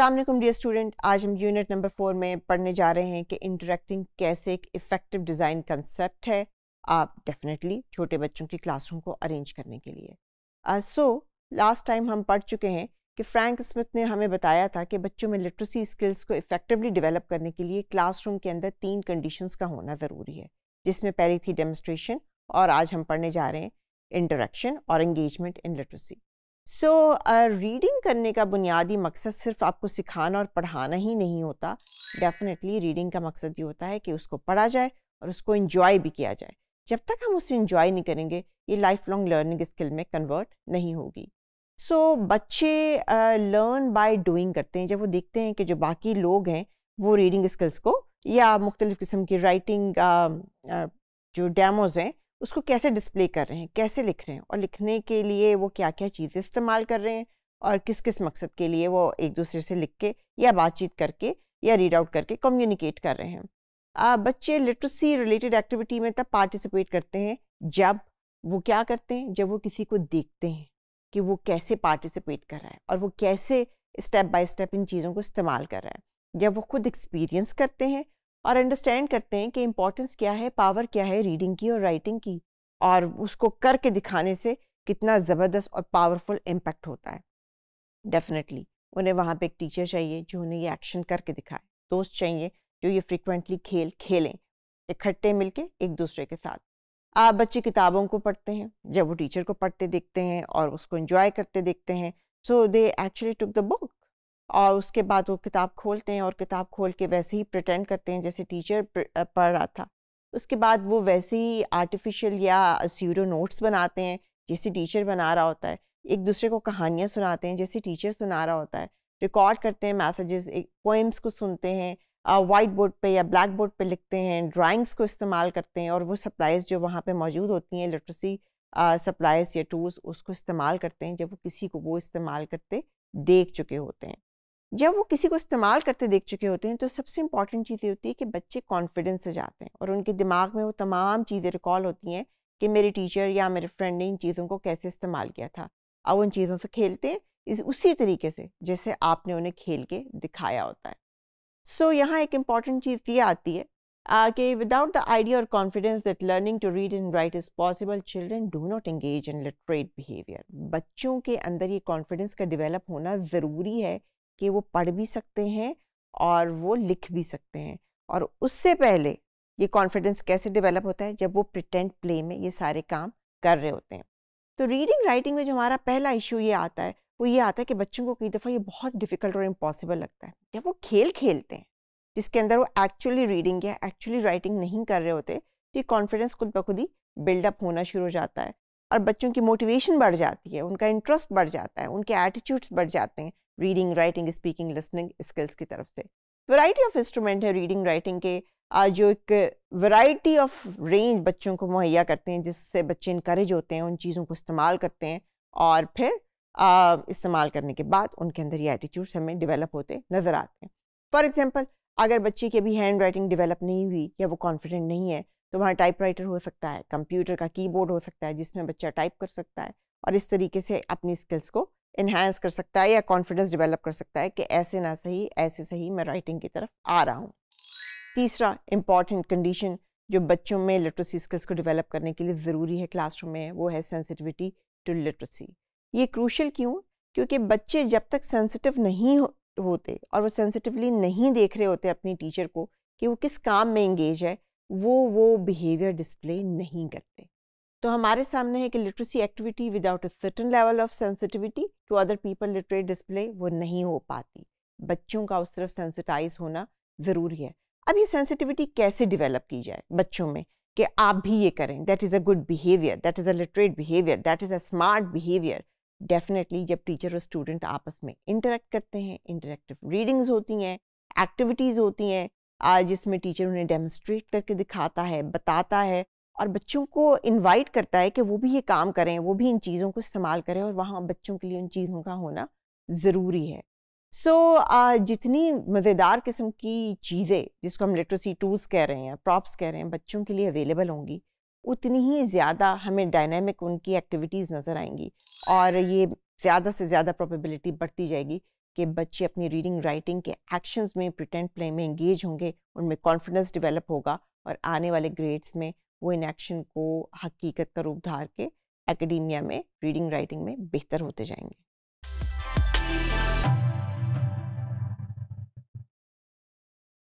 Aslam dear student आज हम unit number four में पढ़ने जा रहे हैं कि इंटरेक्टिंग कैसे एक इफ़ेक्टिव डिज़ाइन कंसेप्ट है आप डेफिनेटली छोटे बच्चों की क्लासरूम को अरेंज करने के लिए सो लास्ट टाइम हम पढ़ चुके हैं कि फ्रैंक स्मिथ ने हमें बताया था कि बच्चों में लिटरेसी स्किल्स को इफ़ेक्टिवली डेवलप करने के लिए क्लासरूम के अंदर तीन कंडीशंस का होना ज़रूरी है जिसमें पहली थी डेमोस्ट्रेशन और आज हम पढ़ने जा रहे हैं इंटरेक्शन और engagement in literacy so reading करने का बुनियादी मकसद सिर्फ आपको सिखाना और पढ़ाना ही नहीं होता डेफिनेटली रीडिंग का मकसद ये होता है कि उसको पढ़ा जाए और उसको इंजॉय भी किया जाए जब तक हम उसे इंजॉय नहीं करेंगे ये लाइफ लॉन्ग लर्निंग स्किल में कन्वर्ट नहीं होगी सो so, बच्चे लर्न बाय डूइंग करते हैं जब वो देखते हैं कि जो बाकी लोग हैं वो रीडिंग स्किल्स को या मुख्तलिफ़ किस्म की राइटिंग uh, uh, जो डैमोज़ हैं उसको कैसे डिस्प्ले कर रहे हैं कैसे लिख रहे हैं और लिखने के लिए वो क्या क्या चीज़ें इस्तेमाल कर रहे हैं और किस किस मकसद के लिए वो एक दूसरे से लिख के या बातचीत करके या रीड आउट करके कम्युनिकेट कर रहे हैं आ, बच्चे लिटरेसी रिलेटेड एक्टिविटी में तब पार्टिसिपेट करते हैं जब वो क्या करते हैं जब वो किसी को देखते हैं कि वो कैसे पार्टिसिपेट कर रहा है और वो कैसे स्टेप बाय स्टेप इन चीज़ों को इस्तेमाल कर रहा है जब वो खुद एक्सपीरियंस करते हैं और अंडरस्टैंड करते हैं कि इम्पोर्टेंस क्या है पावर क्या है रीडिंग की और राइटिंग की और उसको करके दिखाने से कितना ज़बरदस्त और पावरफुल इम्पैक्ट होता है डेफिनेटली उन्हें वहाँ पे एक टीचर चाहिए जो उन्हें ये एक्शन करके दिखाए दोस्त चाहिए जो ये फ्रिक्वेंटली खेल खेलें इकट्ठे मिलके एक दूसरे के साथ आप बच्चे किताबों को पढ़ते हैं जब वो टीचर को पढ़ते देखते हैं और उसको इंजॉय करते देखते हैं so they actually took the book और उसके बाद वो किताब खोलते हैं और किताब खोल के वैसे ही प्रटेंड करते हैं जैसे टीचर पढ़ रहा था उसके बाद वो वैसे ही आर्टिफिशियल या सीरो नोट्स बनाते हैं जैसे टीचर बना रहा होता है एक दूसरे को कहानियाँ सुनाते हैं जैसे टीचर सुना रहा होता है रिकॉर्ड करते हैं मैसेजेस एक पोइम्स को सुनते हैं वाइट बोर्ड पे या ब्लैक बोर्ड पे लिखते हैं ड्राइंग्स को इस्तेमाल करते हैं और वो सप्लाइज जो वहाँ पे मौजूद होती हैं लिटरेसी सप्लाइज या टूल्स उसको इस्तेमाल करते हैं जब वो किसी को वो इस्तेमाल करते देख चुके होते हैं जब वो किसी को इस्तेमाल करते देख चुके होते हैं तो सबसे इम्पॉर्टेंट चीज़ ये होती है कि बच्चे कॉन्फिडेंस से जाते हैं और उनके दिमाग में वो तमाम चीज़ें रिकॉल होती हैं कि मेरे टीचर या मेरे फ्रेंड ने इन चीज़ों को कैसे इस्तेमाल किया था अब उन चीज़ों से खेलते हैं इस उसी तरीके से जैसे आपने उन्हें खेल के दिखाया होता है सो so, यहाँ एक इम्पॉर्टेंट चीज़ ये आती है कि विदाउट द आइडिया और confidence that learning to read and write is possible children do not engage in literate behaviour बच्चों के अंदर ये कॉन्फिडेंस का डिवेलप होना ज़रूरी है कि वो पढ़ भी सकते हैं और वो लिख भी सकते हैं और उससे पहले ये कॉन्फिडेंस कैसे डेवलप होता है जब वो प्रिटेंट प्ले में ये सारे काम कर रहे होते हैं तो रीडिंग राइटिंग में जो हमारा पहला इशू ये आता है वो ये आता है कि बच्चों को कई दफ़ा ये बहुत डिफ़िकल्ट और इम्पॉसिबल लगता है जब वो खेल खेलते हैं जिसके अंदर वो एक्चुअली रीडिंग या एक्चुअली राइटिंग नहीं कर रहे होते तो ये कॉन्फिडेंस खुद ब खुद ही बिल्डअप होना शुरू हो जाता है और बच्चों की मोटिवेशन बढ़ जाती है उनका इंटरेस्ट बढ़ जाता है उनके एटीट्यूड्स बढ़ जाते हैं reading writing speaking listening skills की तरफ से वैरायटी ऑफ इंस्ट्रूमेंट है रीडिंग राइटिंग के आज जो एक वैरायटी ऑफ रेंज बच्चों को मुहैया करते हैं जिससे बच्चे इंकरेज होते हैं उन चीज़ों को इस्तेमाल करते हैं और फिर इस्तेमाल करने के बाद उनके अंदर ये एटीट्यूड्स हमें डिवेलप होते नज़र आते हैं फॉर एग्ज़ाम्पल अगर बच्चे की अभी हैंड राइटिंग डिवेलप नहीं हुई या वो कॉन्फिडेंट नहीं है तो वहाँ टाइपराइटर हो सकता है कंप्यूटर का कीबोर्ड हो सकता है जिसमें बच्चा टाइप कर सकता है और इस तरीके से अपनी स्किल्स को इन्हेंस कर सकता है या कॉन्फिडेंस डेवलप कर सकता है कि ऐसे ना सही ऐसे सही मैं राइटिंग की तरफ आ रहा हूँ तीसरा इम्पॉर्टेंट कंडीशन जो बच्चों में लिटरेसी स्किल्स को डेवलप करने के लिए ज़रूरी है क्लासरूम में वो है सेंसिटिविटी टू लिटरेसी ये क्रूशल क्यों क्योंकि बच्चे जब तक सेंसिटिव नहीं होते और वो सेंसिटिवली नहीं देख रहे होते अपनी टीचर को कि वो किस काम में इंगेज है वो वो बिहेवियर डिस्प्ले नहीं करते तो हमारे सामने है कि literacy activity without a certain level of sensitivity to other people literate display वो नहीं हो पाती बच्चों का उस तरफ सेंसिटाइज होना ज़रूरी है अब ये सेंसिटिविटी कैसे डिवेलप की जाए बच्चों में कि आप भी ये करें that is a good behaviour that is a literate behaviour that is a smart behaviour definitely जब टीचर और स्टूडेंट आपस में इंटरेक्ट करते हैं इंटरेक्टिव रीडिंग्स होती हैं एक्टिविटीज़ होती हैं जिसमें टीचर उन्हें डेमोस्ट्रेट करके दिखाता है बताता है और बच्चों को इनवाइट करता है कि वो भी ये काम करें वो भी इन चीज़ों को इस्तेमाल करें और वहाँ बच्चों के लिए उन चीज़ों का होना ज़रूरी है सो so, uh, जितनी मज़ेदार किस्म की चीज़ें जिसको हम लिटरेसी टूल्स कह रहे हैं प्रॉप्स कह रहे हैं बच्चों के लिए अवेलेबल होंगी उतनी ही ज़्यादा हमें डायनेमिक उनकी एक्टिविटीज़ नज़र आएंगी और ये ज़्यादा से ज़्यादा प्रोबेबिलिटी बढ़ती जाएगी कि बच्चे अपनी रीडिंग राइटिंग के एक्शंस में प्रिटेंट प्ले में इंगेज होंगे उनमें कॉन्फिडेंस डेवलप होगा और आने वाले ग्रेड्स में वो इन एक्शन को हकीकत का रूप धार के एकेडमिया में रीडिंग राइटिंग में बेहतर होते जाएंगे